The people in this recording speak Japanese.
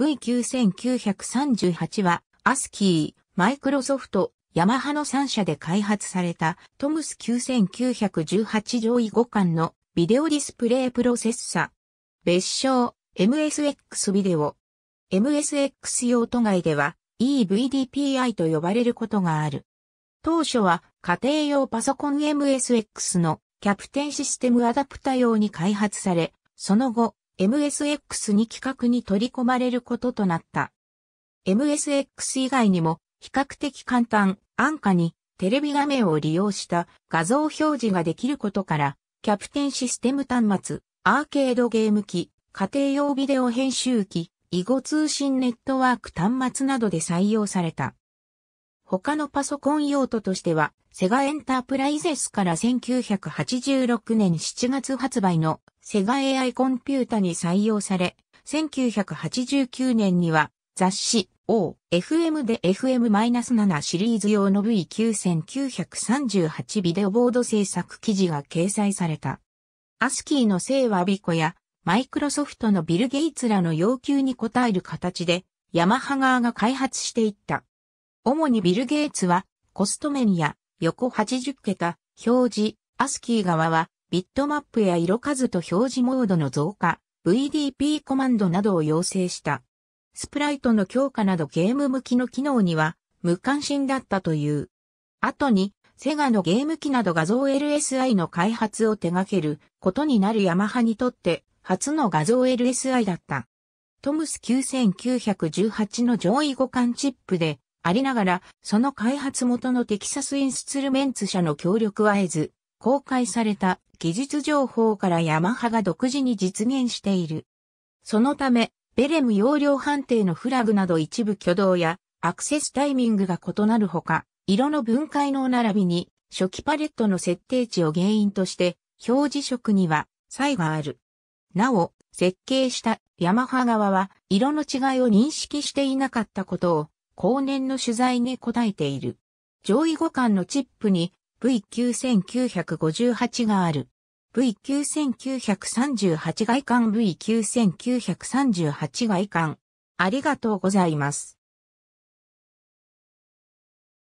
V9938 は、アスキー、マイクロソフト、ヤマハの3社で開発されたトムス9918上位互換のビデオディスプレイプロセッサ。別称 MSX ビデオ。MSX 用途外では EVDPI と呼ばれることがある。当初は家庭用パソコン MSX のキャプテンシステムアダプタ用に開発され、その後 MSX に規格に取り込まれることとなった。MSX 以外にも比較的簡単、安価にテレビ画面を利用した画像表示ができることから、キャプテンシステム端末、アーケードゲーム機、家庭用ビデオ編集機、囲碁通信ネットワーク端末などで採用された。他のパソコン用途としては、セガエンタープライゼスから1986年7月発売のセガ AI コンピュータに採用され、1989年には雑誌 OFM で FM-7 シリーズ用の V9938 ビデオボード制作記事が掲載された。アスキーの聖和美子やマイクロソフトのビル・ゲイツらの要求に応える形でヤマハ側が開発していった。主にビル・ゲイツは、コスト面や横80桁、表示、アスキー側は、ビットマップや色数と表示モードの増加、VDP コマンドなどを要請した。スプライトの強化などゲーム向きの機能には無関心だったという。後に、セガのゲーム機など画像 LSI の開発を手掛けることになるヤマハにとって初の画像 LSI だった。トムス9918の上位互換チップでありながら、その開発元のテキサスインスツルメンツ社の協力は得ず、公開された技術情報からヤマハが独自に実現している。そのため、ベレム容量判定のフラグなど一部挙動やアクセスタイミングが異なるほか、色の分解能並びに初期パレットの設定値を原因として表示色には差異がある。なお、設計したヤマハ側は色の違いを認識していなかったことを後年の取材に答えている。上位互換のチップに V9958 がある。V9938 外観 V9938 外観。ありがとうございます。